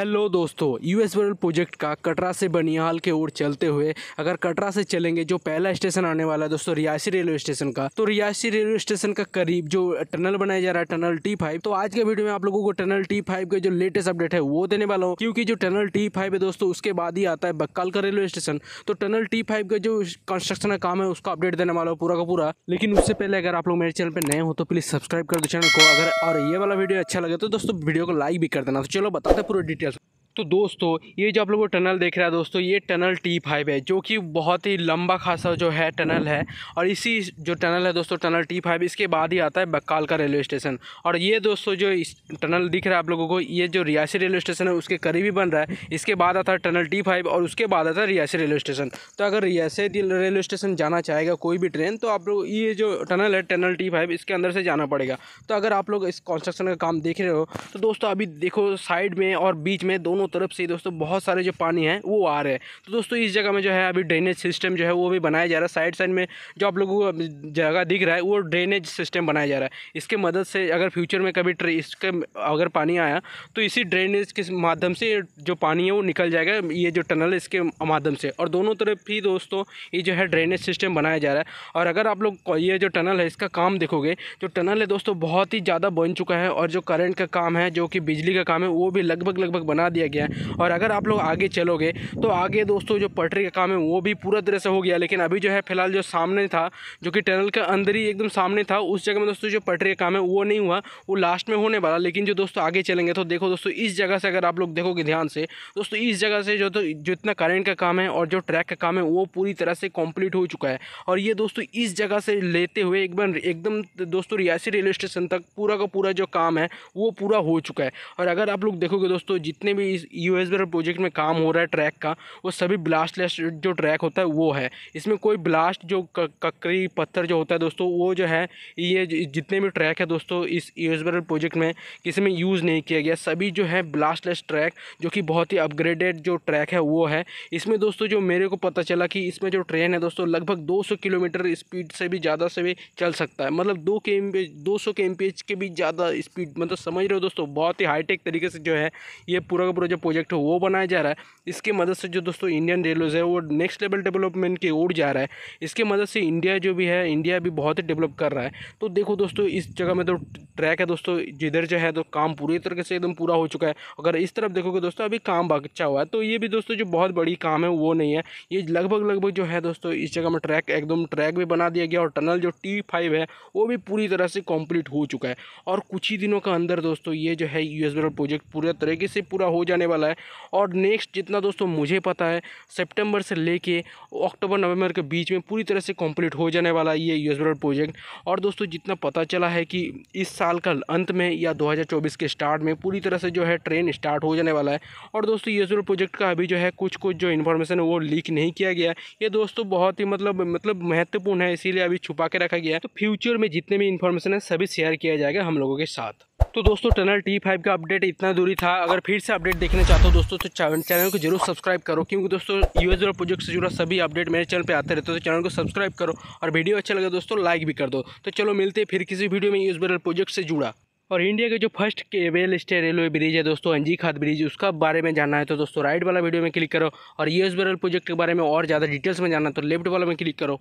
hello दोस्तों US world project का कटरा से बनिहाल के ओर चलते हुए अगर कटरा से चलेंगे जो पहला स्टेशन आने वाला है दोस्तों रियासी रेलवे स्टेशन का तो रियासी रेलवे स्टेशन का करीब जो टनल बनाया जा रहा है टनल टी फाइव तो आज के वीडियो में आप लोगों को टनल टी फाइव का जो लेटेस्ट अपडेट है वो देने वाला हूँ क्योंकि जो टनल टी फाइव है दोस्तों उसके बाद ही आता है बक्काल का रेलवे स्टेशन तो टनल टी फाइव का जो कंस्ट्रक्शन का काम है उसका अपडेट देने वाला हूँ पूरा का पूरा लेकिन उससे पहले अगर आप लोग मेरे चैनल पर नए हो तो प्लीज़ सब्सक्राइब कर दो चैनल को अगर और ये वाला वीडियो अच्छा लगे तो दोस्तों वीडियो को लाइक भी कर देना तो चलो बताते पूरा डिटेल तो दोस्तों ये जो आप लोग टनल देख रहे हैं दोस्तों ये टनल टी फाइव है जो कि बहुत ही लंबा खासा जो है टनल है और इसी जो टनल है दोस्तों टनल टी फाइव इसके बाद ही आता है बक्काल का रेलवे स्टेशन और ये दोस्तों जो इस टनल दिख रहा है आप लोगों को ये जो रियासी रेलवे स्टेशन है उसके करीब ही बन रहा है इसके बाद आता है टनल टी फाइव और उसके बाद आता है रियासी रेलवे स्टेशन तो अगर रियासी रेलवे स्टेशन जाना चाहेगा कोई भी ट्रेन तो आप लोग ये जो टनल है टनल टी फाइव इसके अंदर से जाना पड़ेगा तो अगर आप लोग इस कंस्ट्रक्शन का काम देख रहे हो तो दोस्तों अभी देखो साइड में और बीच में दोनों तरफ से ही दोस्तों बहुत सारे जो पानी है वो आ रहे हैं तो दोस्तों इस जगह में जो है अभी ड्रेनेज सिस्टम जो है वो भी बनाया जा रहा है साइड साइड में जो आप लोगों को जगह दिख रहा है वो ड्रेनेज सिस्टम बनाया जा रहा है इसके मदद से अगर फ्यूचर में कभी ट्रे इसके अगर पानी आया तो इसी ड्रेनेज के माध्यम से जो पानी है वो निकल जाएगा ये जो टनल है इसके माध्यम से और दोनों तरफ ही दोस्तों ये जो है ड्रेनेज सिस्टम बनाया जा रहा है और अगर आप लोग ये जो टनल है इसका काम देखोगे जो टनल है दोस्तों बहुत ही ज़्यादा बन चुका है और जो करंट का काम है जो कि बिजली का काम है वो भी लगभग लगभग बना दिया गया है और अगर आप लोग आगे चलोगे तो आगे दोस्तों जो पटरी का काम है वो भी पूरा तरह से हो गया लेकिन अभी जो है फिलहाल जो सामने था जो कि टनल के अंदर ही एकदम सामने था उस जगह में दोस्तों जो पटरी का काम है वो नहीं हुआ वो लास्ट में होने वाला लेकिन जो दोस्तों आगे चलेंगे तो देखो दोस्तों इस जगह से अगर आप लोग देखोगे ध्यान से दोस्तों इस जगह से जो तो जितना करेंट का काम है और जो ट्रैक का काम है वो पूरी तरह से कंप्लीट हो चुका है और ये दोस्तों इस जगह से लेते हुए बार एकदम दोस्तों रियासी रेलवे स्टेशन तक पूरा का पूरा जो काम है वो पूरा हो चुका है और अगर आप लोग देखोगे दोस्तों जितने भी इस यू एस प्रोजेक्ट में काम हो रहा है ट्रैक का वो सभी ब्लास्टलेस जो ट्रैक होता है वो है इसमें कोई ब्लास्ट जो ककरी पत्थर जो होता है दोस्तों वो जो है ये जितने भी ट्रैक है दोस्तों इस यू एस प्रोजेक्ट में किसी में यूज़ नहीं किया गया सभी जो है ब्लास्टलेस ट्रैक जो कि बहुत ही अपग्रेडेड जो ट्रैक है वो है इसमें दोस्तों जो मेरे को पता चला कि इसमें जो ट्रेन है दोस्तों लगभग दो किलोमीटर स्पीड से भी ज़्यादा से भी चल सकता है मतलब दो के एम दो सौ के एम के भी ज़्यादा स्पीड मतलब समझ रहे हो दोस्तों बहुत ही हाईटेक तरीके से जो है ये पूरा का पूरा जो प्रोजेक्ट है वो बनाया जा रहा है इसकी मदद से जो दोस्तों इंडियन रेलवेज़ है वो नेक्स्ट लेवल डेवलपमेंट की ओर जा रहा है इसकी मदद से इंडिया जो भी है इंडिया भी बहुत ही डेवलप कर रहा है तो देखो दोस्तों इस जगह में तो ट्रैक है दोस्तों जिधर जो है तो काम पूरी तरीके से एकदम पूरा हो चुका है अगर इस तरफ देखोगे दोस्तों अभी काम अच्छा हुआ है तो ये भी दोस्तों जो बहुत बड़ी काम है वो नहीं है ये लगभग लगभग जो है दोस्तों इस जगह में ट्रैक एकदम ट्रैक भी बना दिया गया और टनल जो टी फाइव है वो भी पूरी तरह से कम्प्लीट हो चुका है और कुछ ही दिनों के अंदर दोस्तों ये जो है यू एस प्रोजेक्ट पूरे तरीके से पूरा हो जाने आने वाला है और नेक्स्ट जितना दोस्तों मुझे पता है सेप्टेम्बर से लेके अक्टूबर नवंबर के बीच में पूरी तरह से कंप्लीट हो जाने वाला ये यूएस ब्रॉड प्रोजेक्ट और दोस्तों जितना पता चला है कि इस साल का अंत में या 2024 के स्टार्ट में पूरी तरह से जो है ट्रेन स्टार्ट हो जाने वाला है और दोस्तों यूएस ब्रॉड प्रोजेक्ट का अभी जो है कुछ कुछ जो इन्फॉर्मेशन है वो लीक नहीं किया गया ये दोस्तों बहुत ही मतलब मतलब महत्वपूर्ण है इसीलिए अभी छुपा के रखा गया है तो फ्यूचर में जितने भी इन्फॉर्मेशन है सभी शेयर किया जाएगा हम लोगों के साथ तो दोस्तों टनल टी फाइव का अपडेट इतना दूरी था अगर फिर से अपडेट देखना चाहते हो दोस्तों तो चैनल को जरूर सब्सक्राइब करो क्योंकि दोस्तों यूएस प्रोजेक्ट से जुड़ा सभी अपडेट मेरे चैनल पर आते रहते हैं तो चैनल को सब्सक्राइब करो और वीडियो अच्छा लगे दोस्तों लाइक भी कर दो तो चलो मिलते फिर किसी वीडियो में यूएस प्रोजेक्ट से जुड़ा और इंडिया के जो first cable stay railway bridge है दोस्तों अंजी खाद ब्रिज उसका बारे में जानना है तो दोस्तों राइट वाला वीडियो में क्लिक करो और यूएस बरल प्रोजेक्ट के बारे में और ज़्यादा डिटेल्स में जानना है तो लेफ्ट वाला में क्लिक करो